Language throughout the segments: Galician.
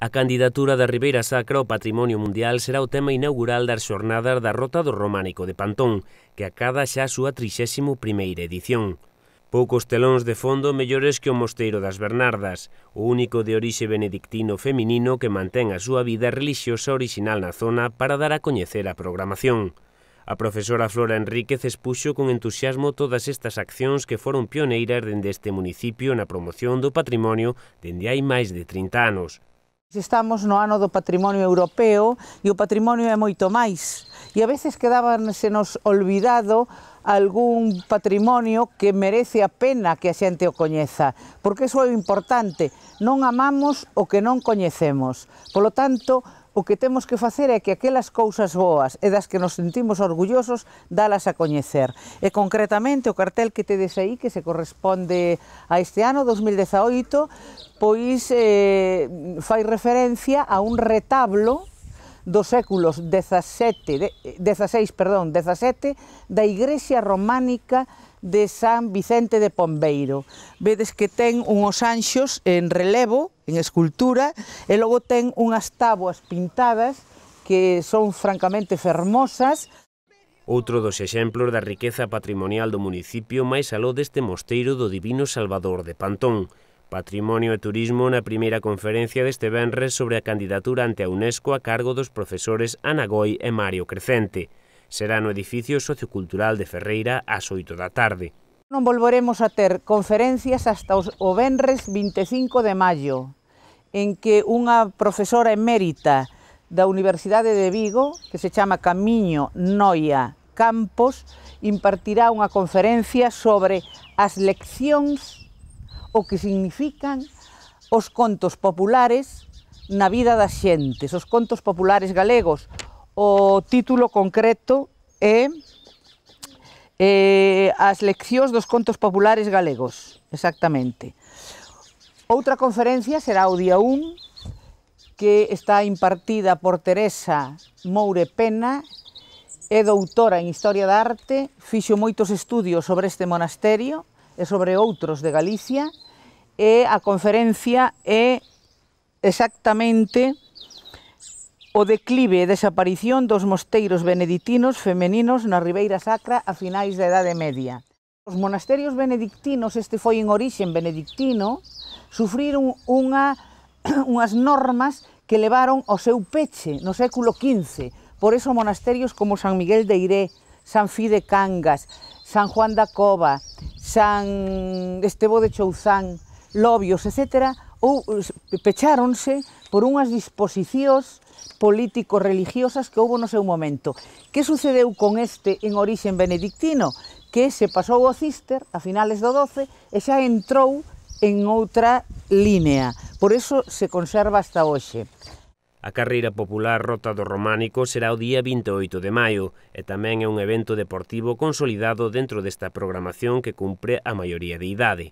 A candidatura da Ribeira Sacra ao Patrimonio Mundial será o tema inaugural das xornadas da Rota do Románico de Pantón, que acada xa a súa 31ª edición. Poucos telóns de fondo mellores que o Mosteiro das Bernardas, o único de orixe benedictino feminino que mantén a súa vida relixiosa orixinal na zona para dar a coñecer a programación. A profesora Flora Enríquez expuxo con entusiasmo todas estas accións que foron pioneiras dende este municipio na promoción do patrimonio dende hai máis de 30 anos. Estamos no ano do patrimonio europeo e o patrimonio é moito máis. E a veces quedábanse nos olvidado algún patrimonio que merece a pena que a xente o coñeza, porque iso é importante, non amamos o que non coñecemos. Polo tanto, O que temos que facer é que aquelas cousas boas e das que nos sentimos orgullosos dalas a coñecer. E concretamente o cartel que tedes aí que se corresponde a este ano 2018 pois eh, fai referencia a un retablo dos séculos XVI, perdón, XVII da Igrexa Románica de San Vicente de Pombeiro. Vedes que ten unhos anxos en relevo, en escultura, e logo ten unhas táboas pintadas que son francamente fermosas. Outro dos exemplos da riqueza patrimonial do municipio máis aló deste mosteiro do Divino Salvador de Pantón, Patrimonio e Turismo na primeira conferencia deste venres sobre a candidatura ante a UNESCO a cargo dos profesores Ana Goy e Mario Crecente. Será no edificio sociocultural de Ferreira ás 8 da tarde. Non volveremos a ter conferencias hasta o venres 25 de maio, en que unha profesora emérita da Universidade de Vigo, que se chama Camiño Noia Campos, impartirá unha conferencia sobre as leccións o que significan os contos populares na vida das xentes, os contos populares galegos. O título concreto é eh, as leccións dos contos populares galegos, exactamente. Outra conferencia será o día 1, que está impartida por Teresa Moure Pena, é doutora en Historia da Arte, fixo moitos estudios sobre este monasterio e sobre outros de Galicia, e a conferencia é exactamente o declive e desaparición dos mosteiros beneditinos femeninos na Ribeira Sacra a finais da Edade Media. Os monasterios benedictinos, este foi en orixen benedictino, sufriron unha, unhas normas que levaron ao seu peche no século XV. Por eso monasterios como San Miguel de Iré, San Fide de Cangas, San Juan da Cova, San Estebo de Chouzán, lobios, etc., ou eh, pecháronse por unhas disposicións político-religiosas que houbo no seu momento. Que sucedeu con este en orixen benedictino? Que se pasou ao cister a finales do 12 e xa entrou en outra línea. Por eso se conserva hasta hoxe. A carreira popular Rota do Románico será o día 28 de maio e tamén é un evento deportivo consolidado dentro desta programación que cumpre a maioría de idade.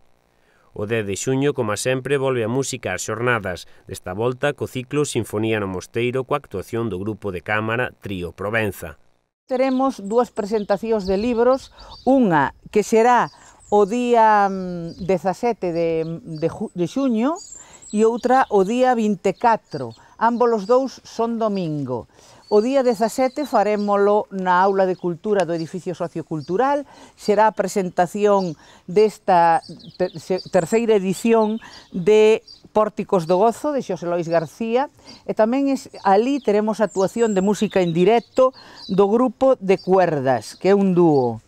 O 10 de xuño, como sempre, volve a música ás xornadas, desta volta co ciclo Sinfonía no Mosteiro coa actuación do grupo de cámara Trío Provenza. Teremos dúas presentacións de libros, unha que será o día 17 mm, de, de, de xuño, e outra o día 24. Ambos os dous son domingo. O día 17 farémolo na aula de cultura do edificio sociocultural, será a presentación desta terceira edición de Pórticos do Gozo, de Xosé Lois García, e tamén es, ali teremos actuación de música en directo do grupo de Cuerdas, que é un dúo.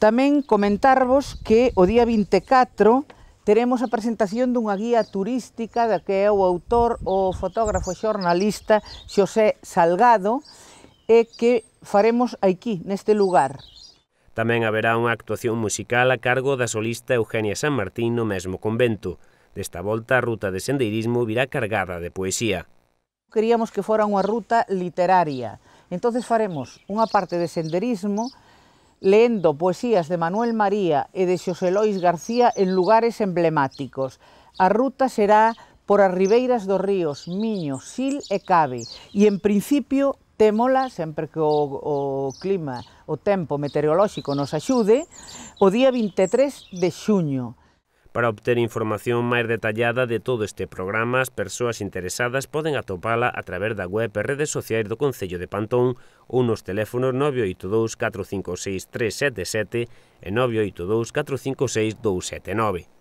Tamén comentarvos que o día 24 teremos a presentación dunha guía turística da que é o autor, o fotógrafo e xornalista Xosé Salgado, e que faremos aquí, neste lugar. Tamén haberá unha actuación musical a cargo da solista Eugenia San Martín no mesmo convento. Desta volta, a ruta de sendeirismo virá cargada de poesía. Queríamos que fora unha ruta literaria. Entonces faremos unha parte de senderismo, leendo poesías de Manuel María e de Xosé Lois García en lugares emblemáticos. A ruta será por as ribeiras dos ríos Miño, Sil e Cabe e, en principio, témola, sempre que o, o clima, o tempo meteorolóxico nos axude, o día 23 de xuño. Para obter información máis detallada de todo este programa, as persoas interesadas poden atopala a través da web e redes sociais do Concello de Pantón ou nos teléfonos 982 456 377 e 982 456 279.